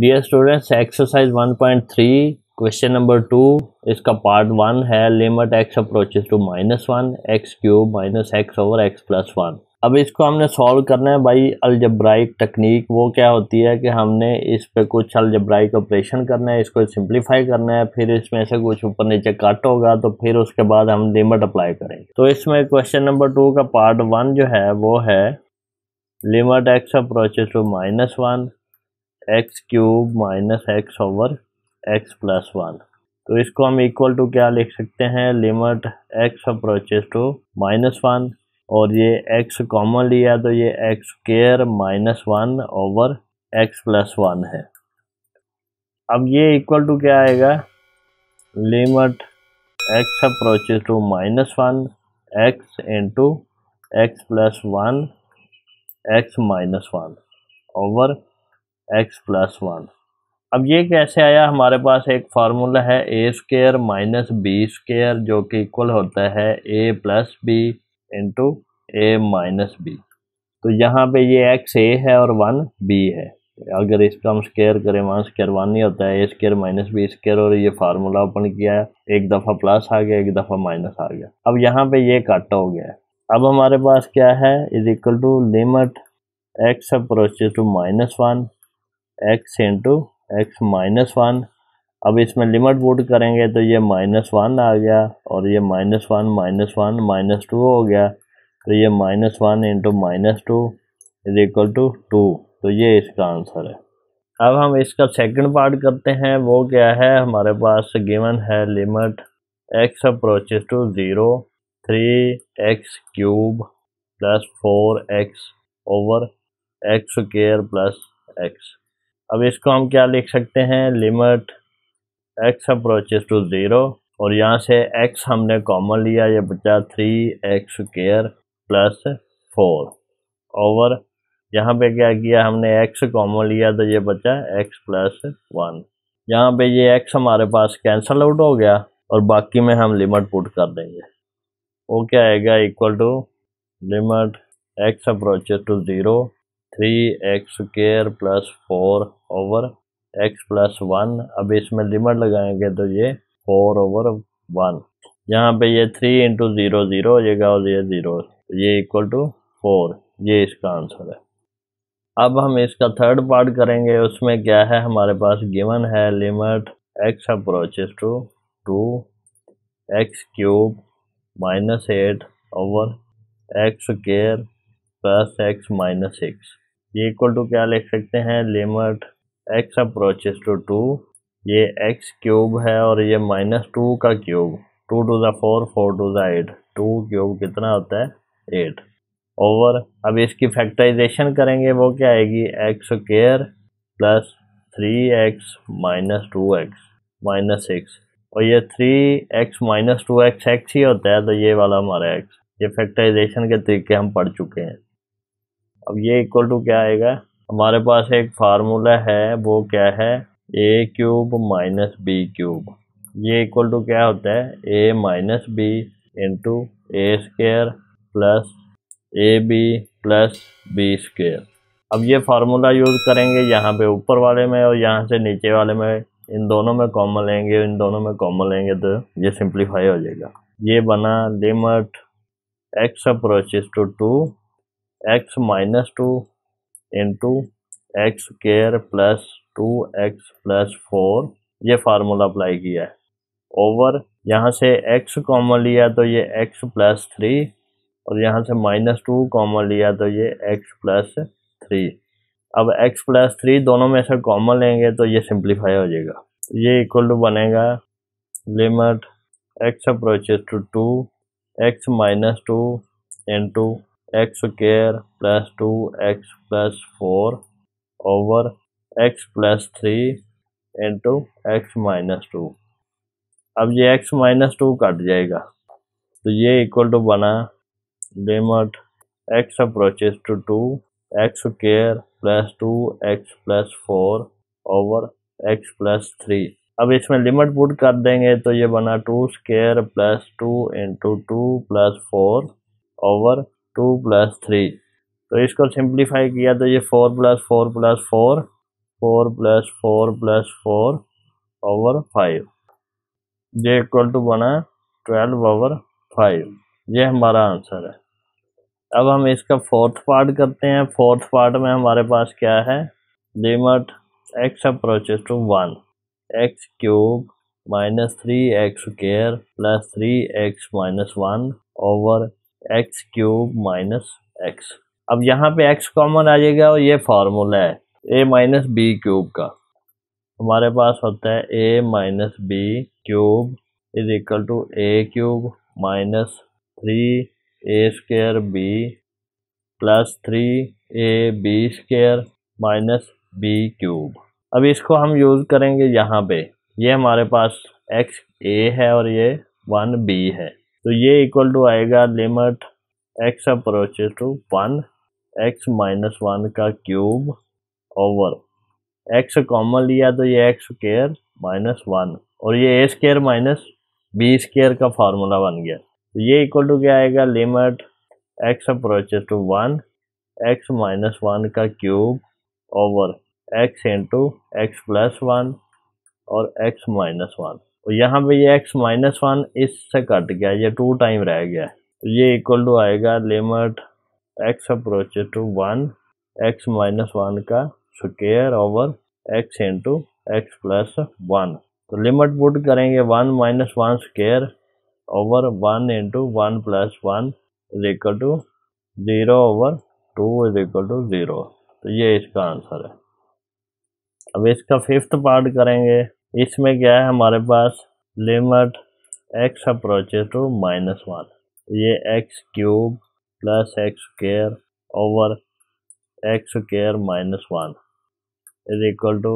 dear students exercise 1.3 question number two इसका part one है limit x approaches to minus one x cube minus x over x plus one अब इसको हमने solve करना है भाई अलजब्राइक टेक्निक वो क्या होती है कि हमने इस पे कुछ अलजब्राइक ऑपरेशन करना है इसको सिंप्लीफाई करना है फिर इसमें से कुछ ऊपर नीचे कट होगा तो फिर उसके बाद हम लिमिट अप्लाई करेंगे तो इसमें क्वेश्चन नंबर टू का पार्ट वन जो है वो है limit x approaches to minus one x cube minus x over x plus one तो इसको हम इक्वल टू क्या लिख सकते हैं limit x approaches to minus one और ये एक्स कॉमन लिया तो ये x square minus one over x plus one है अब ये इक्वल टू क्या आएगा limit x approaches to minus one x into x plus one x minus one over x plus one अब ये कैसे आया हमारे पास एक फार्मूला है a square minus b square जो कि इक्वल होता है a plus b into a minus b तो यहाँ पे ये एक्स ए है और वन बी है अगर इसका हम स्केयर करें वन स्केयर वन ही होता है a square minus b square और ये फार्मूला ओपन किया है एक दफ़ा प्लस आ गया एक दफ़ा माइनस आ गया अब यहाँ पे ये कट हो गया अब हमारे पास क्या है is equal to limit x approaches to minus one x into x minus one अब इसमें लिमिट पुट करेंगे तो ये माइनस वन आ गया और ये minus one minus one minus two हो गया तो ये minus one into minus two is equal to two तो ये इसका आंसर है अब हम इसका सेकंड पार्ट करते हैं वो क्या है हमारे पास गिवन है limit x approaches to zero three x cube plus four x over x square plus x अब इसको हम क्या लिख सकते हैं limit x approaches to zero और यहाँ से एक्स हमने कॉमन लिया ये बचा three x square plus four over यहाँ पे क्या किया हमने एक्स कॉमन लिया तो ये बचा एक्स प्लस वन यहाँ पे ये एक्स हमारे पास कैंसल आउट हो गया और बाकी में हम लिमिट पुट कर देंगे वो क्या आएगा equal to limit x approaches to zero three x square plus four over x plus one अब इसमें लिमिट लगाएंगे तो ये फोर ओवर वन यहाँ पे ये थ्री इंटू ज़ीरो ज़ीरो हो जाएगा और ये ज़ीरो ये इक्वल टू फोर ये इसका आंसर है अब हम इसका थर्ड पार्ट करेंगे उसमें क्या है हमारे पास गिवन है limit x approaches to two x cube minus eight over x square plus x minus six ये इक्वल टू क्या लिख सकते हैं limit x approaches to two ये एक्स क्यूब है और ये माइनस टू का क्यूब टू टू ज़ा फोर फोर टू ज़ा एट टू क्यूब कितना होता है एट ओवर अब इसकी फैक्टराइजेशन करेंगे वो क्या आएगी x square plus three x minus two x minus six और ये three x minus two x x ही होता है तो ये वाला हमारा एक्स ये फैक्टराइजेशन के तरीके हम पढ़ चुके हैं अब ये इक्वल टू क्या आएगा हमारे पास एक फार्मूला है वो क्या है a cube minus b cube ये इक्वल टू क्या होता है a minus b into a square plus a b plus b square अब ये फार्मूला यूज़ करेंगे यहाँ पे ऊपर वाले में और यहाँ से नीचे वाले में इन दोनों में कॉमन लेंगे इन दोनों में कॉमन लेंगे तो ये सिंप्लीफाई हो जाएगा ये बना limit x approaches to two x minus two into x square plus two x plus four ये फार्मूला अप्लाई किया है ओवर यहाँ से एक्स कॉमन लिया तो ये एक्स प्लस थ्री और यहाँ से माइनस टू कॉमन लिया तो ये एक्स प्लस थ्री अब एक्स प्लस थ्री दोनों में से कॉमन लेंगे तो ये सिंप्लीफाई हो जाएगा ये इक्वल टू बनेगा limit x approaches to two x minus two into x square plus two x plus four over x plus three into x minus two अब ये एक्स माइनस टू कट जाएगा तो ये equal to बना limit x approaches to two x square plus two x plus four over x plus three अब इसमें limit put कर देंगे तो ये बना two square plus two into two plus four over two plus three तो इसको सिंप्लीफाई किया तो ये four plus four plus four four plus four plus four over five ये इक्वल टू बना ट्वेल्व ओवर फाइव ये हमारा आंसर है अब हम इसका फोर्थ पार्ट करते हैं फोर्थ पार्ट में हमारे पास क्या है limit x approaches to one x cube minus three x square plus three x minus one over x cube minus x अब यहाँ पे एक्स कॉमन आ जाएगा और ये फार्मूला है ए माइनस बी क्यूब का हमारे पास होता है a minus b cube is equal to a cube minus three a square b plus three a b square minus b cube अब इसको हम यूज़ करेंगे यहाँ पे ये हमारे पास एक्स ए है और ये वन बी है तो ये इक्वल टू आएगा limit x approaches to one x minus one का क्यूब ओवर एक्स कॉमन लिया तो ये एक्स स्केयर माइनस वन और ये a square minus b square का फार्मूला बन गया तो ये इक्वल टू क्या आएगा limit x approaches to one x minus one का cube over x into x plus one और एक्स माइनस वन और तो यहाँ पे ये एक्स माइनस वन इससे कट गया ये टू टाइम रह गया तो ये इक्वल टू आएगा limit x approach to one x minus one का square over x into x plus one तो लिमिट पुट करेंगे one minus one square over one into one plus one is equal to zero over two is equal to zero तो ये इसका answer है अब इसका fifth part करेंगे इसमें क्या है हमारे पास limit x approaches to minus one ये x cube plus x square over x square minus one is equal to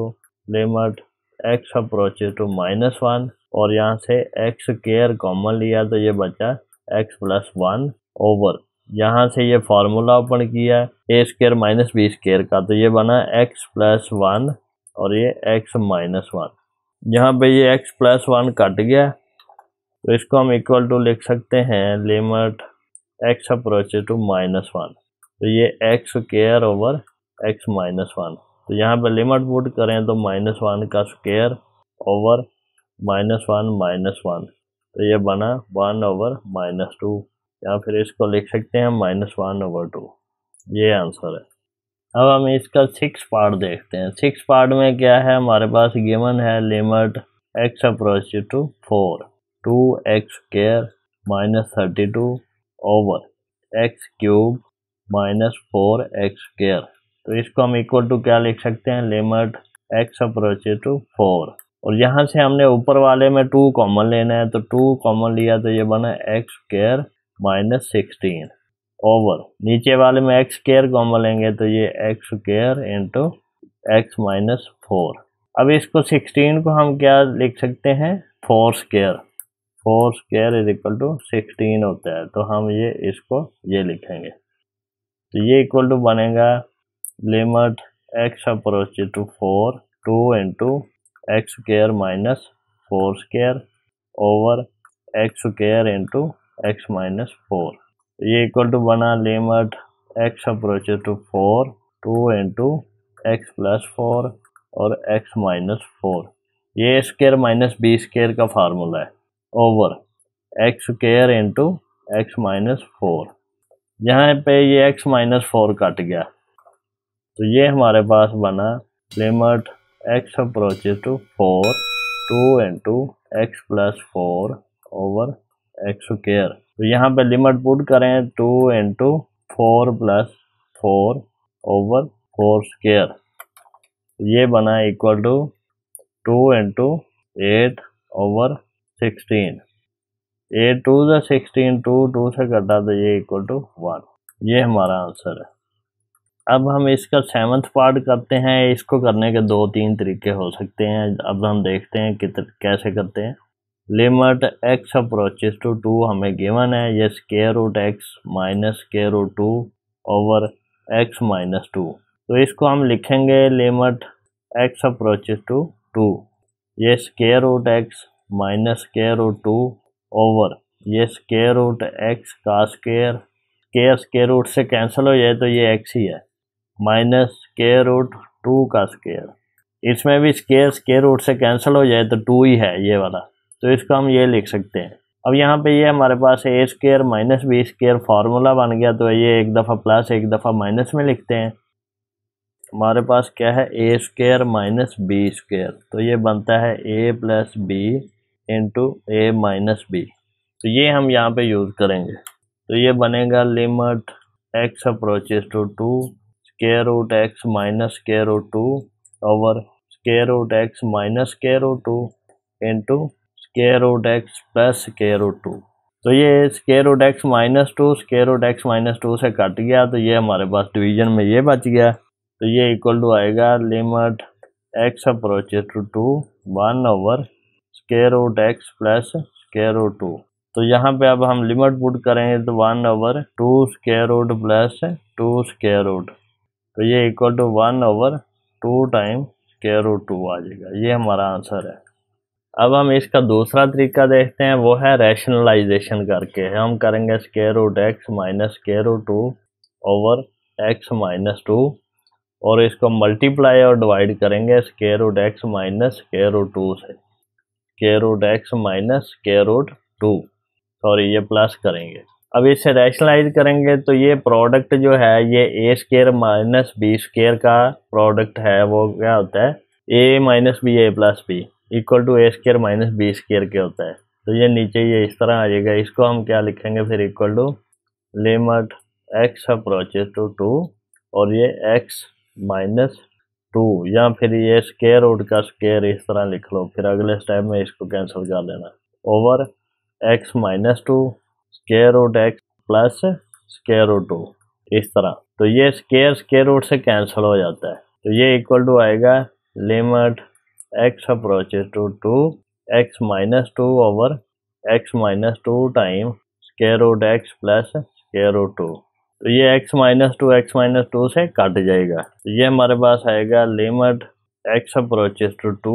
limit x approaches to minus one और यहाँ से एक्स केयर कॉमन लिया तो ये बचा एक्स प्लस वन ओवर यहाँ से ये फार्मूला ओपन किया a square minus b square का तो ये बना एक्स प्लस वन और ये एक्स माइनस वन यहाँ पे ये x प्लस वन कट गया तो इसको हम इक्वल टू लिख सकते हैं limit x approach to minus one तो ये x square over x minus one तो यहाँ पे लिमिट पुट करें तो माइनस वन का square over minus one minus one तो ये बना वन ओवर माइनस टू या फिर इसको लिख सकते हैं माइनस वन ओवर टू ये आंसर है अब हम इसका सिक्स पार्ट देखते हैं सिक्स पार्ट में क्या है हमारे पास गिवन है limit x approach to four two x square minus thirty two over x cube minus four x square तो इसको हम इक्वल टू क्या लिख सकते हैं limit x approach to four और यहाँ से हमने ऊपर वाले में टू कॉमन लेना है तो टू कॉमन लिया तो ये बना x square minus sixteen over नीचे वाले में एक्स केयर कॉमन लेंगे तो ये x square into x minus four अब इसको सिक्सटीन को हम क्या लिख सकते हैं four square four square is equal to sixteen होता है तो हम ये इसको ये लिखेंगे तो ये इक्वल टू बनेगा limit x approach to four two into x square minus four square over x square into x minus four तो ये इक्वल टू बना limit x approaches to four two into x plus four और x minus four ये square minus b square का formula है over x square into x minus four यहाँ पे ये एक्स माइनस फोर कट गया तो ये हमारे पास बना limit x approach to four two into x plus four over x square तो यहाँ पे लिमिट पुट करें two into four plus four over four square ये बना equal to two into eight over sixteen eight two से sixteen two two से कटा तो ये इक्वल टू वन ये हमारा आंसर है अब हम इसका सेवन्थ पार्ट करते हैं इसको करने के दो तीन तरीके हो सकते हैं अब हम देखते हैं कितने कैसे करते हैं limit x approaches to two हमें गिवन है ये square root x minus square root two over x minus two तो इसको हम लिखेंगे limit x approaches to two ये square root x minus square root two over ये स्केयर रूट x का स्केयर स्केयर स्केयर रूट से cancel हो जाए तो ये x ही है माइनस स्केयर रूट टू का स्केयर इसमें भी स्केयर स्केयर रूट से कैंसिल हो जाए तो टू ही है ये वाला तो इसको हम ये लिख सकते हैं अब यहाँ पे ये हमारे पास a square minus b square formula बन गया तो ये एक दफ़ा प्लस एक दफ़ा माइनस में लिखते हैं हमारे पास क्या है a square minus b square तो ये बनता है a plus b into a minus b तो ये हम यहाँ पे यूज़ करेंगे तो ये बनेगा limit x approaches to two square root x minus square root two over square root x minus square root two into square x plus square two तो ये square x minus two square x minus two से cut गया तो ये हमारे पास division में ये बच गया तो ये इक्वल टू आएगा limit x approach to two one over square x plus square two तो यहाँ पे अब हम लिमिट पुट करेंगे तो one over two square root plus two square तो ये equal to one over two time square two आ जाएगा ये हमारा आंसर है अब हम इसका दूसरा तरीका देखते हैं वो है रैशनलाइजेशन करके हम करेंगे square root x minus square root two over x minus two और इसको मल्टीप्लाई और डिवाइड करेंगे square root x minus square root two से square root x minus square root two sorry ये प्लस करेंगे अब इसे रैशनलाइज करेंगे तो ये प्रोडक्ट जो है ये a square minus b square का प्रोडक्ट है वो क्या होता है a minus b a plus b equal to a square minus b square के होता है तो ये नीचे ये इस तरह आ जाएगा इसको हम क्या लिखेंगे फिर equal to limit x approaches to two और ये एक्स माइनस टू या फिर ये स्केयर उड का स्केयर इस तरह लिख लो फिर अगले स्टेप में इसको कैंसिल कर देना over x minus two square उड एक्स प्लस स्केयर उड टू इस तरह तो ये स्केयर स्केयर उड से कैंसिल हो जाता है तो ये इक्वल टू आएगा limit x approaches to 2 x minus 2 over x minus 2 time square root x plus square root 2 तो ये x minus two x minus two से कट जाएगा तो ये हमारे पास आएगा limit x approaches to two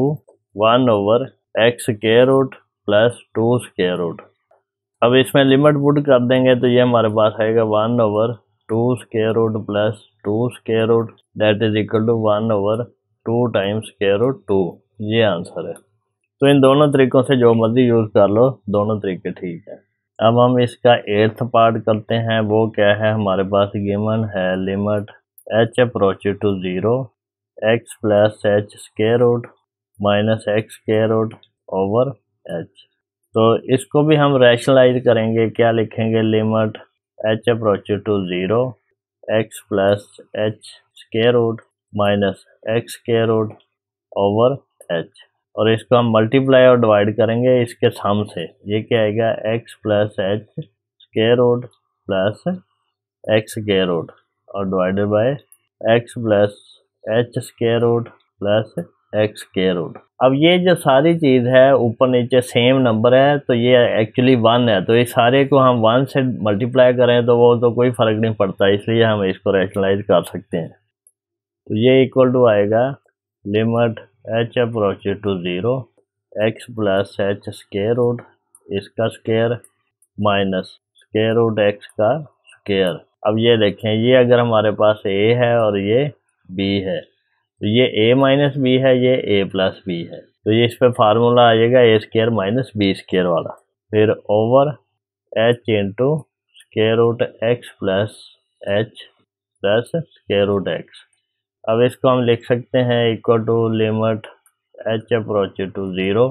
one over x square root plus two square root अब इसमें लिमिट पुट कर देंगे तो ये हमारे पास आएगा one over two square root plus two square root that is equal to one over two times square root two ये आंसर है तो इन दोनों तरीकों से जो मर्जी यूज़ कर लो दोनों तरीके ठीक है अब हम इसका एर्थ पार्ट करते हैं वो क्या है हमारे पास गिवन है limit h approach to zero x plus h square root minus x square root over h तो इसको भी हम रैशनलाइज करेंगे क्या लिखेंगे limit h approach to zero x plus h square root minus x square root over h और इसको हम मल्टीप्लाई और डिवाइड करेंगे इसके सम से ये क्या आएगा x plus h square root plus x के रोड और divided by x plus h square root plus x के रोड अब ये जो सारी चीज़ है ऊपर नीचे सेम नंबर है तो ये एक्चुअली वन है तो इस सारे को हम वन से मल्टीप्लाई करें तो वो तो कोई फ़र्क नहीं पड़ता इसलिए हम इसको रैशनलाइज कर सकते हैं तो ये इक्वल टू आएगा limit h approach to zero x plus h square root इसका square minus square root x का स्केयर अब ये देखें ये अगर हमारे पास ए है और ये बी है तो ये ए माइनस बी है ये ए प्लस बी है तो ये इस पर फार्मूला आ जाएगा a square minus b square वाला फिर over h into square root x plus h plus square root x अब इसको हम लिख सकते हैं equal to limit h approach to zero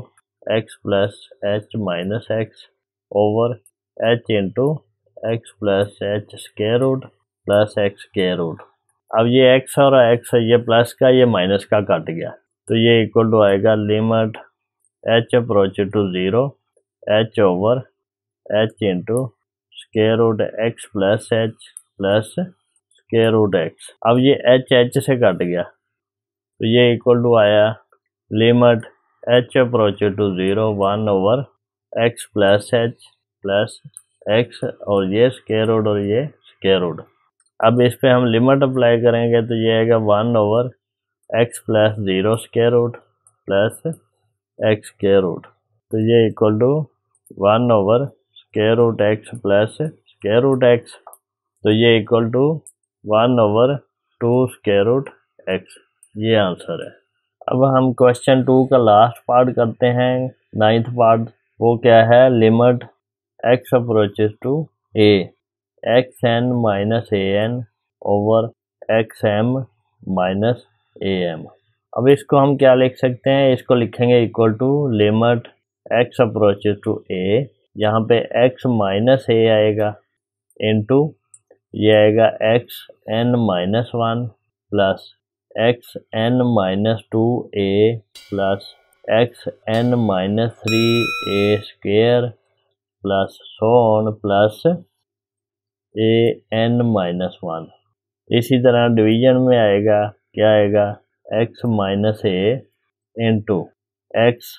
x plus h minus x over h into x plus h square root plus x square root अब ये x और x ये प्लस का ये माइनस का कट गया तो ये इक्वल टू आएगा limit h approach to zero h over h into square root x plus h plus के रूट एक्स अब ये एच एच से कट गया तो ये इक्वल टू आया limit h approach to zero one over x plus h plus x और ये स्केयर रूट और ये स्केयर रूट अब इस पर हम लिमिट अप्लाई करेंगे तो ये आएगा one over x plus zero square root plus x square root तो ये equal to one over square root x plus square root x तो ये equal to one over two square x ये answer है अब हम क्वेश्चन टू का last part करते हैं नाइन्थ पार्ट वो क्या है limit x approaches to a x n minus a n over x m minus a M अब इसको हम क्या लिख सकते हैं इसको लिखेंगे equal to limit x approaches to a यहाँ पे एक्स माइनस ए आएगा इनटू ये आएगा x n minus one plus x n minus two a plus x n minus three a square plus so on plus a n minus one इसी तरह division में आएगा क्या आएगा x minus a into x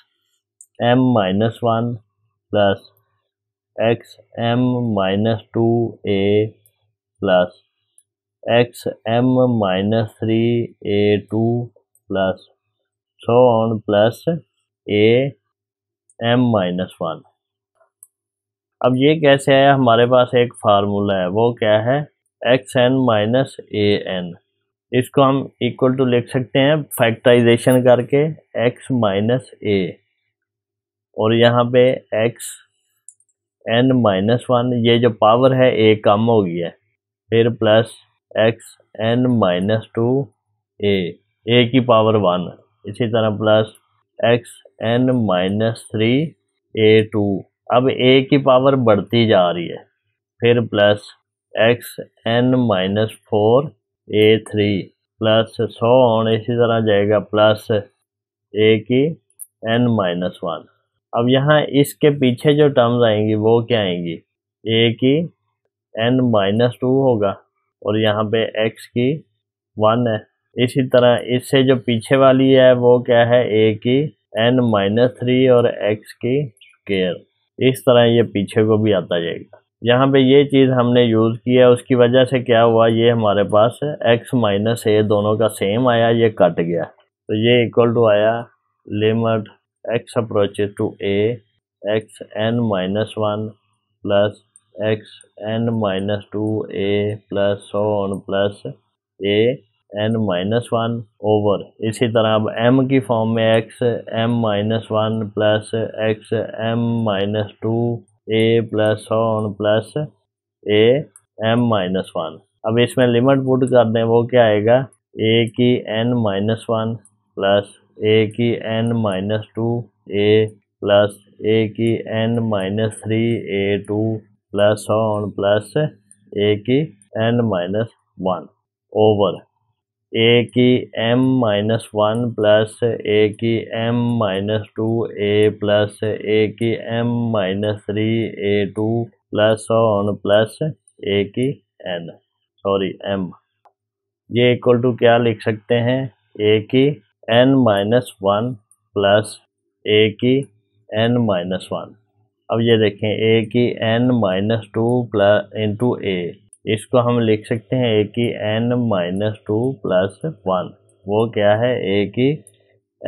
m minus one plus x m minus two a plus x m minus three a two plus so on plus a m minus one अब ये कैसे आया हमारे पास एक फार्मूला है वो क्या है x n minus a n इसको हम इक्वल टू लिख सकते हैं फैक्टराइजेशन करके एक्स माइनस ए और यहाँ पे एक्स एन माइनस वन ये जो पावर है ए कम हो गई है फिर plus x n minus two a a की पावर वन इसी तरह plus x n minus three a two अब ए की पावर बढ़ती जा रही है फिर plus x n minus four a three plus so और इसी तरह जाएगा प्लस ए की एन माइनस वन अब यहाँ इसके पीछे जो टर्म्स आएंगी वो क्या आएंगी ए की एन माइनस टू होगा और यहाँ पे एक्स की वन है इसी तरह इससे जो पीछे वाली है वो क्या है ए की एन माइनस थ्री और एक्स की स्केयर इस तरह ये पीछे को भी आता जाएगा यहाँ पे ये चीज़ हमने यूज़ की है उसकी वजह से क्या हुआ ये हमारे पास एक्स माइनस ए दोनों का सेम आया ये कट गया तो ये इक्वल टू आया limit x approaches to a x n minus one plus x n minus two a plus so on plus a n minus one over इसी तरह अब एम की फॉर्म में x m minus one plus x m minus two a plus so on plus a m minus one अब इसमें limit put कर दें वो क्या आएगा ए की n minus one plus a की n minus two a plus a की n minus three a two plus on plus a की n minus one over a की m minus one plus a की m minus two a plus a की m minus three a two plus on plus a की n sorry m ये equal to क्या लिख सकते हैं ए की n minus one plus a की एन माइनस वन अब ये देखें ए की n minus two plus into a इसको हम लिख सकते हैं ए की n minus two plus one वो क्या है ए की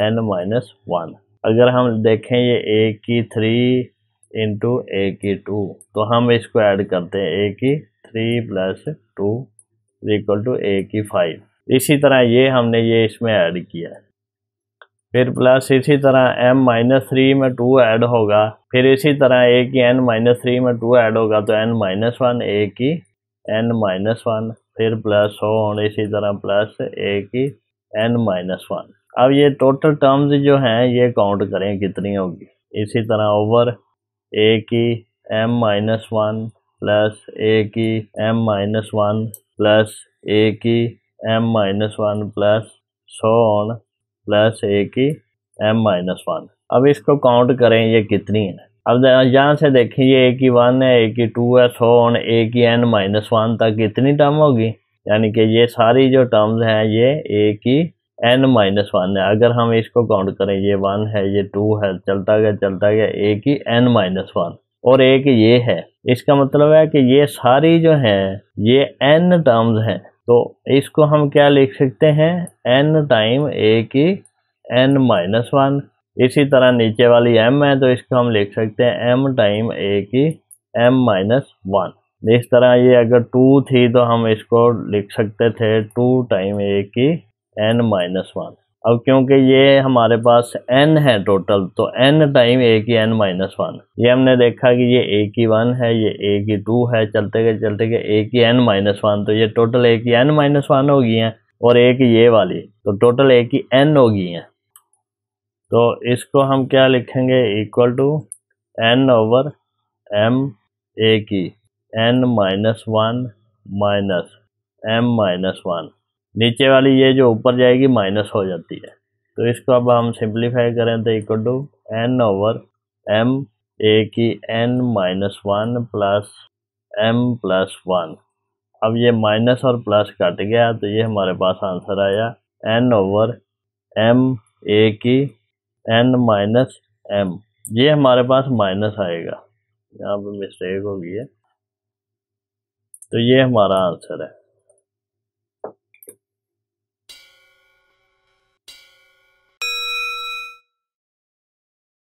एन माइनस वन अगर हम देखें ये ए की थ्री इंटू ए की टू तो हम इसको ऐड करते हैं ए की three plus two equal to a की फाइव इसी तरह ये हमने ये इसमें ऐड किया है फिर प्लस इसी तरह एम माइनस थ्री में टू ऐड होगा फिर इसी तरह ए की एन माइनस थ्री में टू ऐड होगा तो एन माइनस वन ए की एन माइनस वन फिर प्लस हो और इसी तरह प्लस ए की एन माइनस वन अब ये टोटल टर्म्स जो हैं ये काउंट करें कितनी होगी इसी तरह ओवर ए की m minus one plus a की m minus one plus a की m minus one plus so on plus a की एम माइनस वन अब इसको काउंट करें ये कितनी है अब यहाँ से देखें ये ए की वन है ए की टू है सो ऑन ए की एन माइनस वन तक कितनी टर्म होगी यानी कि ये सारी जो टर्म्स हैं ये ए की एन माइनस वन है अगर हम इसको काउंट करें ये वन है ये टू है चलता गया चलता गया ए की एन माइनस वन और एक ये है इसका मतलब है कि ये सारी जो है ये एन टर्म्स हैं तो इसको हम क्या लिख सकते हैं एन टाइम ए की एन माइनस वन इसी तरह नीचे वाली एम है तो इसको हम लिख सकते हैं एम टाइम ए की एम माइनस वन इस तरह ये अगर टू थी तो हम इसको लिख सकते थे टू टाइम ए की एन माइनस वन अब क्योंकि ये हमारे पास एन है टोटल तो एन टाइम ए की एन माइनस वन ये हमने देखा कि ये ए की वन है ये ए की टू है चलते गए चलते गए ए की एन माइनस वन तो ये टोटल ए की एन माइनस वन होगी है और ए की ये वाली तो टोटल ए की एन होगी है तो इसको हम क्या लिखेंगे equal to n over m a की n minus one minus m minus one नीचे वाली ये जो ऊपर जाएगी माइनस हो जाती है तो इसको अब हम सिंप्लीफाई करें तो equal to n over m a की n minus one plus m plus one अब ये माइनस और प्लस कट गया तो ये हमारे पास आंसर आया एन ओवर एम ए की एन माइनस एम ये हमारे पास माइनस आएगा यहाँ पे मिस्टेक होगी है तो ये हमारा आंसर है